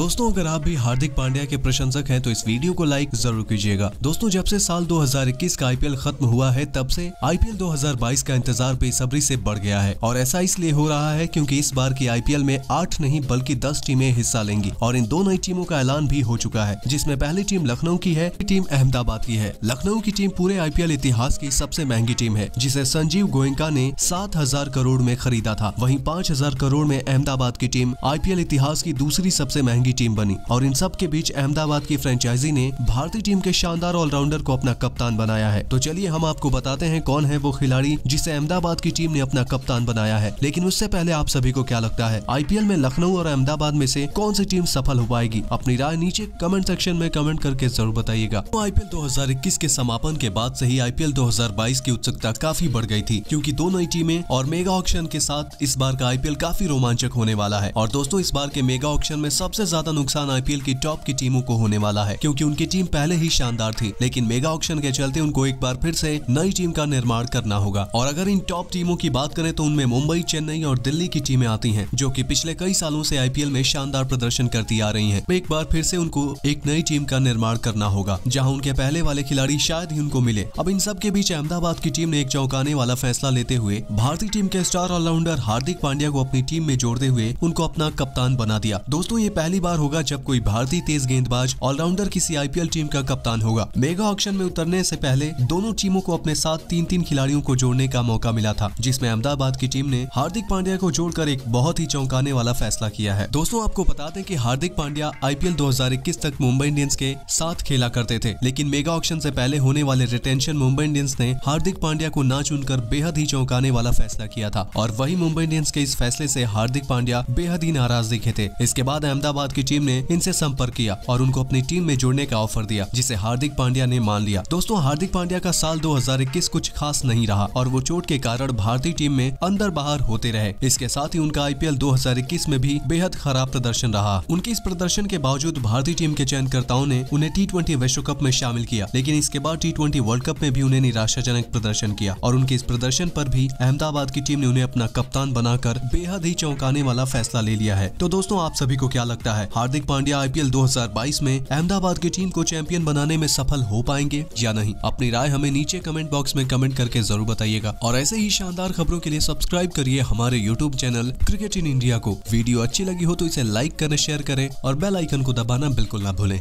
दोस्तों अगर आप भी हार्दिक पांड्या के प्रशंसक हैं तो इस वीडियो को लाइक जरूर कीजिएगा दोस्तों जब से साल 2021 का आईपीएल खत्म हुआ है तब से आईपीएल 2022 का इंतजार बेसब्री से बढ़ गया है और ऐसा इसलिए हो रहा है क्योंकि इस बार की आईपीएल में आठ नहीं बल्कि दस टीमें हिस्सा लेंगी और इन दो नई टीमों का ऐलान भी हो चुका है जिसमे पहली टीम लखनऊ की है टीम अहमदाबाद की है लखनऊ की टीम पूरे आई इतिहास की सबसे महंगी टीम है जिसे संजीव गोयंका ने सात करोड़ में खरीदा था वही पाँच करोड़ में अहमदाबाद की टीम आई इतिहास की दूसरी सबसे महंगी की टीम बनी और इन सब के बीच अहमदाबाद की फ्रेंचाइजी ने भारतीय टीम के शानदार ऑलराउंडर को अपना कप्तान बनाया है तो चलिए हम आपको बताते हैं कौन है वो खिलाड़ी जिसे अहमदाबाद की टीम ने अपना कप्तान बनाया है लेकिन उससे पहले आप सभी को क्या लगता है आई में लखनऊ और अहमदाबाद में ऐसी कौन सी टीम सफल हो पाएगी अपनी राय नीचे कमेंट सेक्शन में कमेंट करके जरूर बताइएगा तो आईपीएल 2021 के समापन के बाद ऐसी ही आई पी की उत्सुकता काफी बढ़ गई थी क्यूँकी दोनों ही टीमें और मेगा ऑक्शन के साथ इस बार का आई काफी रोमांचक होने वाला है और दोस्तों इस बार के मेगा ऑक्शन में सबसे ज्यादा ज्यादा नुकसान आईपीएल की टॉप की टीमों को होने वाला है क्योंकि उनकी टीम पहले ही शानदार थी लेकिन मेगा ऑप्शन के चलते उनको एक बार फिर से नई टीम का निर्माण करना होगा और अगर इन टॉप टीमों की बात करें तो उनमें मुंबई चेन्नई और दिल्ली की टीमें आती है जो की पिछले कई सालों से आईपीएल में शानदार प्रदर्शन करती आ रही है एक बार फिर से उनको एक नई टीम का निर्माण करना होगा जहाँ उनके पहले वाले खिलाड़ी शायद ही उनको मिले अब इन सब के बीच अहमदाबाद की टीम ने एक चौंकाने वाला फैसला लेते हुए भारतीय टीम के स्टार ऑलराउंडर हार्दिक पांड्या को अपनी टीम में जोड़ते हुए उनको अपना कप्तान बना दिया दोस्तों ये पहली बार बार होगा जब कोई भारतीय तेज गेंदबाज ऑलराउंडर किसी आईपीएल टीम का कप्तान होगा मेगा ऑक्शन में उतरने से पहले दोनों टीमों को अपने साथ तीन तीन खिलाड़ियों को जोड़ने का मौका मिला था जिसमे अहमदाबाद की टीम ने हार्दिक पांड्या को जोड़कर एक बहुत ही चौंकाने वाला फैसला किया है दोस्तों आपको बता दें की हार्दिक पांड्या आई 2021 तक मुंबई इंडियंस के साथ खेला करते थे लेकिन मेगा ऑक्शन से पहले होने वाले रिटेंशन मुंबई इंडियंस ने हार्दिक पांड्या को ना चुनकर बेहद ही चौंकाने वाला फैसला किया था और वही मुंबई इंडियंस के इस फैसले से हार्दिक पांड्या बेहद ही नाराज दिखे थे इसके बाद अहमदाबाद की टीम ने इनसे संपर्क किया और उनको अपनी टीम में जुड़ने का ऑफर दिया जिसे हार्दिक पांड्या ने मान लिया दोस्तों हार्दिक पांड्या का साल 2021 कुछ खास नहीं रहा और वो चोट के कारण भारतीय टीम में अंदर बाहर होते रहे इसके साथ ही उनका आईपीएल 2021 में भी बेहद खराब प्रदर्शन रहा उनके इस प्रदर्शन के बावजूद भारतीय टीम के चयनकर्ताओं ने उन्हें टी विश्व कप में शामिल किया लेकिन इसके बाद टी वर्ल्ड कप में भी उन्हें निराशाजनक प्रदर्शन किया और उनके इस प्रदर्शन आरोप भी अहमदाबाद की टीम ने उन्हें अपना कप्तान बनाकर बेहद ही चौंकाने वाला फैसला ले लिया है तो दोस्तों आप सभी को क्या लगता है है हार्दिक पांड्या आईपीएल 2022 में अहमदाबाद की टीम को चैंपियन बनाने में सफल हो पाएंगे या नहीं अपनी राय हमें नीचे कमेंट बॉक्स में कमेंट करके जरूर बताइएगा और ऐसे ही शानदार खबरों के लिए सब्सक्राइब करिए हमारे YouTube channel cricket in India को वीडियो अच्छी लगी हो तो इसे लाइक करें शेयर करें और बेल आइकन को दबाना बिल्कुल ना भूलें